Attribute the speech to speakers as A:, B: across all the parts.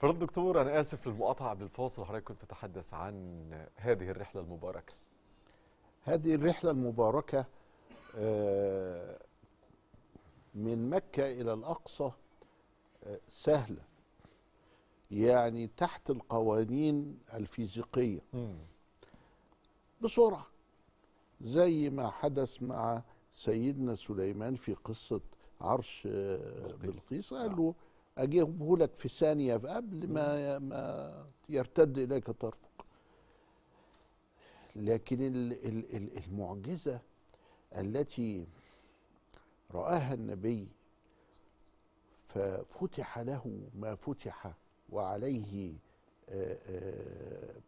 A: فرد دكتور أنا آسف للمقاطعة قبل الفاصل حضرتك كنت تتحدث عن هذه الرحلة المباركة هذه الرحلة المباركة آه، من مكة إلى الأقصى آه، سهلة يعني تحت القوانين الفيزيقية بسرعة زي ما حدث مع سيدنا سليمان في قصة عرش آه، بلقيس قال نعم. له اجيبه لك في ثانيه قبل ما ما يرتد اليك طرفك لكن المعجزه التي راها النبي ففتح له ما فتح وعليه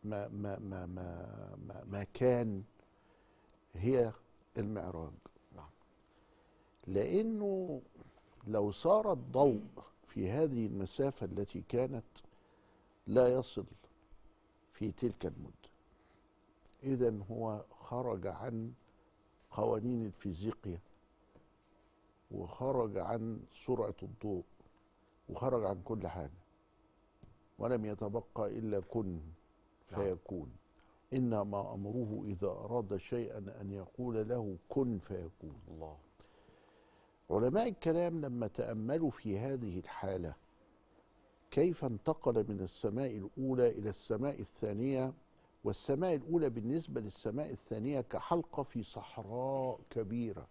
A: ما ما ما ما, ما كان هي المعراج نعم. لانه لو صار الضوء في هذه المسافة التي كانت لا يصل في تلك المدة إذا هو خرج عن قوانين الفيزيقيا وخرج عن سرعة الضوء وخرج عن كل حاجة ولم يتبقى إلا كن فيكون نعم. إنما أمره إذا أراد شيئا أن يقول له كن فيكون الله علماء الكلام لما تأملوا في هذه الحالة كيف انتقل من السماء الأولى إلى السماء الثانية والسماء الأولى بالنسبة للسماء الثانية كحلقة في صحراء كبيرة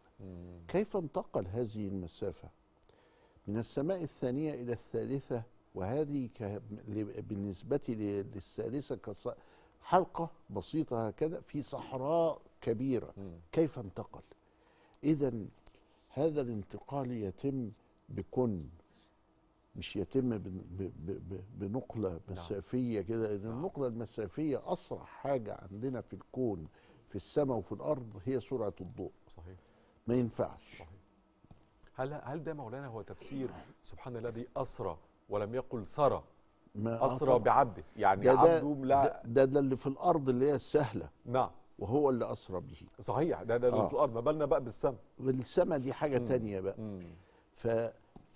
A: كيف انتقل هذه المسافة من السماء الثانية إلى الثالثة وهذه بالنسبة للثالثة حلقة بسيطة هكذا في صحراء كبيرة كيف انتقل إذا هذا الانتقال يتم بكن مش يتم بنقلة نعم. مسافية كده لأن نعم. النقلة المسافية أسرع حاجة عندنا في الكون في السماء وفي الأرض هي سرعة الضوء صحيح ما ينفعش صحيح. هل هل ده مولانا هو تفسير سبحان الذي أسرى ولم يقل سرى أسرى بعبده يعني ده عبده لا ده, ده اللي في الأرض اللي هي السهلة نعم وهو اللي اسرى به صحيح ده ده آه. في الارض ما بالنا بقى بالسماء والسماء دي حاجه مم. تانية بقى مم. ف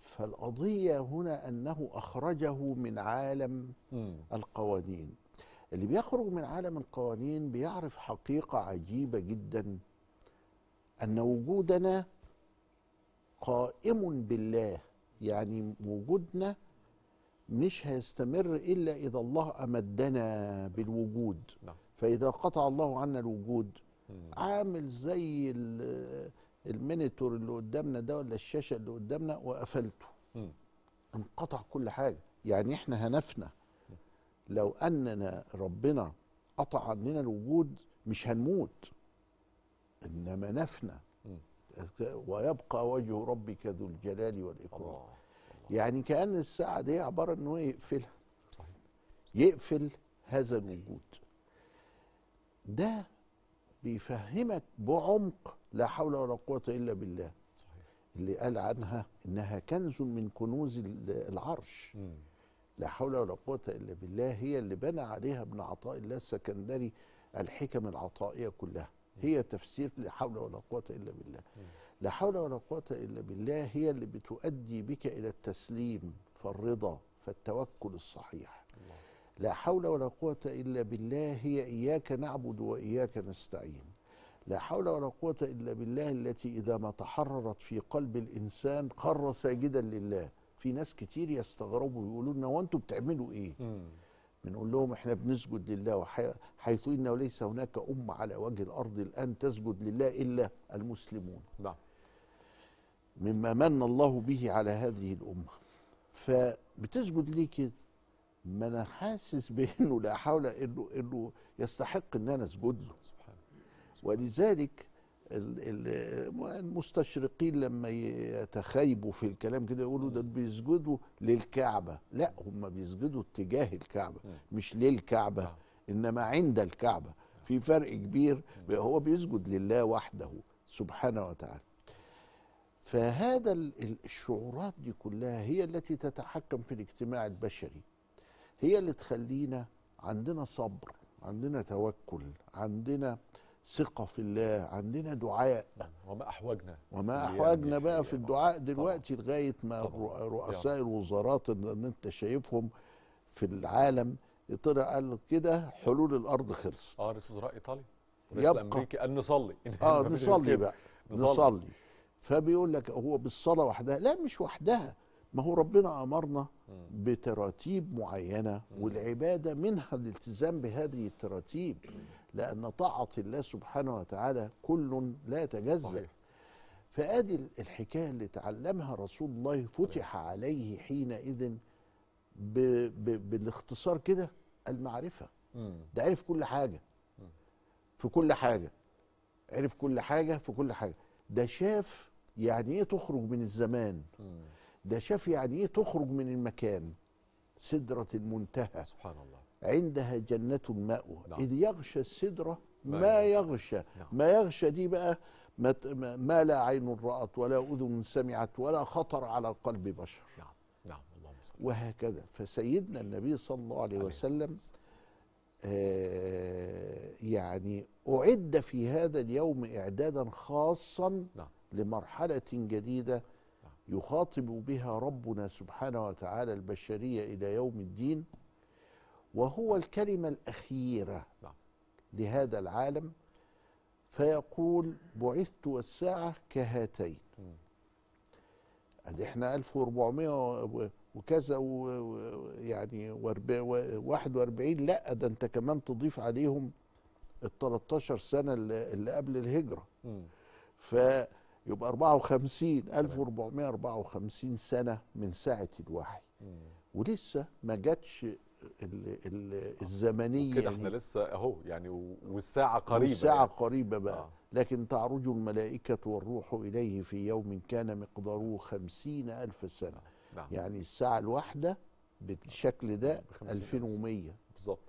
A: فالقضيه هنا انه اخرجه من عالم مم. القوانين اللي بيخرج من عالم القوانين بيعرف حقيقه عجيبه جدا ان وجودنا قائم بالله يعني وجودنا مش هيستمر إلا إذا الله أمدنا بالوجود نعم. فإذا قطع الله عنا الوجود عامل زي المينيتور اللي قدامنا ده ولا الشاشة اللي قدامنا وقفلته انقطع كل حاجة يعني احنا هنفنا لو أننا ربنا قطع عننا الوجود مش هنموت إنما نفنا ويبقى وجه ربك ذو الجلال والإكرام يعني كأن الساعة دي عبارة أن هو يقفلها صحيح. يقفل هذا الوجود ده بيفهمك بعمق لا حول ولا قوة إلا بالله صحيح. اللي قال عنها إنها كنز من كنوز العرش لا حول ولا قوة إلا بالله هي اللي بنى عليها ابن عطاء الله السكندري الحكم العطائية كلها هي تفسير لا حول ولا قوة إلا بالله لا حول ولا قوة إلا بالله هي اللي بتؤدي بك إلى التسليم فالرضا فالتوكل الصحيح لا حول ولا قوة إلا بالله هي إياك نعبد وإياك نستعين لا حول ولا قوة إلا بالله التي إذا ما تحررت في قلب الإنسان خر ساجدا لله في ناس كتير يستغربوا يقولون لنا وانتوا بتعملوا ايه؟ بنقول لهم احنا بنسجد لله حيث انه ليس هناك امه على وجه الارض الان تسجد لله الا المسلمون نعم مما من الله به على هذه الامه فبتسجد ليه كده ما انا حاسس بانه لا حول انه انه يستحق ان انا اسجد له ولذلك المستشرقين لما يتخيبوا في الكلام كده يقولوا ده بيسجدوا للكعبه لا هم بيسجدوا اتجاه الكعبه مش للكعبه نعم. انما عند الكعبه في فرق كبير هو بيسجد لله وحده سبحانه وتعالى فهذا الشعورات دي كلها هي التي تتحكم في الاجتماع البشري هي اللي تخلينا عندنا صبر عندنا توكل عندنا ثقه في الله عندنا دعاء وما احوجنا وما احوجنا بقى في الدعاء دلوقتي طبعا. لغايه ما طبعا. رؤساء الوزارات اللي انت شايفهم في العالم طلع قال كده حلول الارض خلصت اه رئيس وزراء ايطاليا يبقى امريكي قال نصلي اه نصلي بقى نصلي فبيقول لك هو بالصلاه وحدها لا مش وحدها ما هو ربنا امرنا بتراتيب معينه والعباده منها الالتزام بهذه التراتيب لأن طاعة الله سبحانه وتعالى كل لا يتجزأ صحيح. فأدي الحكاية اللي تعلمها رسول الله فتح عليه حينئذ ب... ب... بالاختصار كده المعرفة ده عرف كل حاجة في كل حاجة عرف كل حاجة في كل حاجة ده شاف يعني ايه تخرج من الزمان ده شاف يعني ايه تخرج من المكان سدرة المنتهى سبحان الله عندها جنة المأوى نعم. إذ يغشى السدرة ما يغشى نعم. ما يغشى دي بقى ما لا عين رأت ولا أذن سمعت ولا خطر على قلب بشر نعم نعم اللهم وهكذا فسيدنا النبي صلى الله عليه وسلم آه يعني أعد في هذا اليوم إعدادا خاصا نعم. لمرحلة جديدة نعم. يخاطب بها ربنا سبحانه وتعالى البشرية إلى يوم الدين وهو الكلمة الأخيرة نعم. لهذا العالم فيقول بعثت والساعة كهاتين ادي احنا 1400 وكذا و يعني 41 لا ده انت كمان تضيف عليهم ال 13 سنه اللي قبل الهجره فيبقى 54 1454 سنه من ساعه الوحي ولسه ما جاتش الزمنيه كده يعني. احنا لسه اهو يعني والساعه قريبه والساعه يعني. قريبه بقى آه. لكن تعرج الملائكه والروح اليه في يوم كان مقداره خمسين الف سنه نعم. يعني الساعه الواحده بالشكل ده 2100 نعم، بالظبط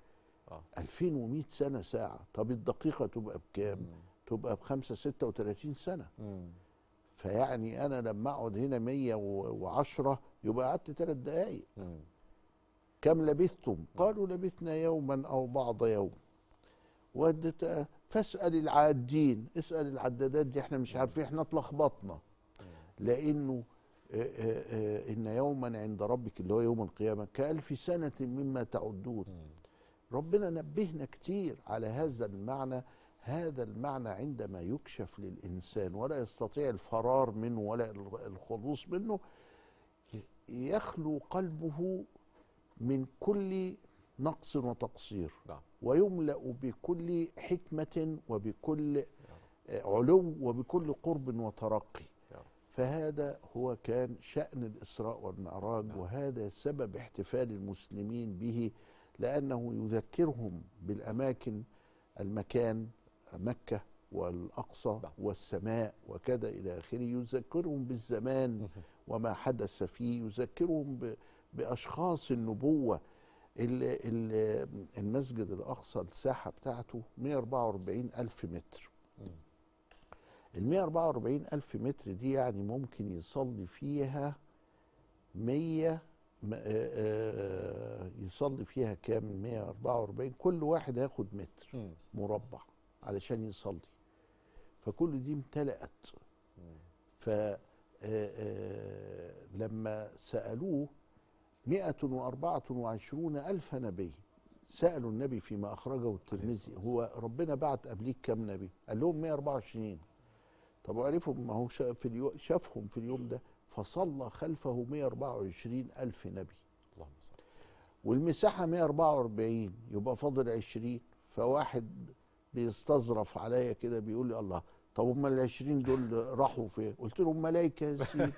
A: اه 2100 سنه ساعه طب الدقيقه تبقى بكام تبقى بخمسة ستة وثلاثين سنة مم. فيعني أنا لما أقعد هنا مية وعشرة يبقى قعدت ثلاث دقايق مم. كم لبثتم قالوا لبثنا يوما أو بعض يوم فاسأل العادين اسأل العدادات دي احنا مش عارفين احنا اتلخبطنا لأنه آه،, اه اه إن يوما عند ربك اللي هو يوم القيامة كألف سنة مما تعدون ربنا نبهنا كتير على هذا المعنى هذا المعنى عندما يكشف للإنسان ولا يستطيع الفرار منه ولا الخلوص منه يخلو قلبه من كل نقص وتقصير نعم. ويملأ بكل حكمة وبكل آه، علو وبكل قرب وترقي نعم. فهذا هو كان شأن الإسراء والمعراج نعم. وهذا سبب احتفال المسلمين به لأنه يذكرهم بالأماكن المكان مكة والأقصى نعم. والسماء وكذا إلى آخره يذكرهم بالزمان وما حدث فيه يذكرهم باشخاص النبوه اللي اللي المسجد الاقصى الساحه بتاعته 144 الف متر ال 144 الف متر دي يعني ممكن يصلي فيها 100 آه، آه، يصلي فيها كام 144 كل واحد هياخد متر مربع علشان يصلي فكل دي امتلأت ف آه، لما سألوه 124 ألف نبي سألوا النبي فيما أخرجه الترمذي هو ربنا بعت قبليك كام نبي قال لهم 124 طب وعرفهم ما هو في اليو... شافهم في اليوم ده فصلى خلفه 124 ألف نبي اللهم صل والمساحة 144 يبقى فاضل 20 فواحد بيستظرف عليا كده بيقول لي الله طب هم ال 20 دول راحوا فين؟ قلت لهم ملائكه يا سيدي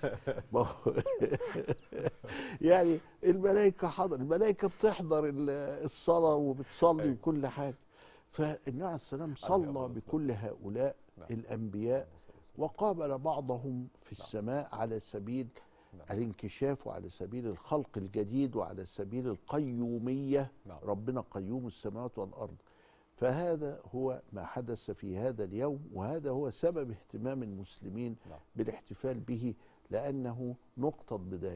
A: يعني الملائكه حضر الملائكه بتحضر الصلاه وبتصلي أيوة. وكل حاجه فالنبي عليه السلام صلى بكل هؤلاء نعم. الانبياء نعم. وقابل بعضهم في نعم. السماء على سبيل الانكشاف وعلى سبيل الخلق الجديد وعلى سبيل القيوميه ربنا قيوم السماوات والارض فهذا هو ما حدث في هذا اليوم وهذا هو سبب اهتمام المسلمين نعم. بالاحتفال به لأنه نقطة بداية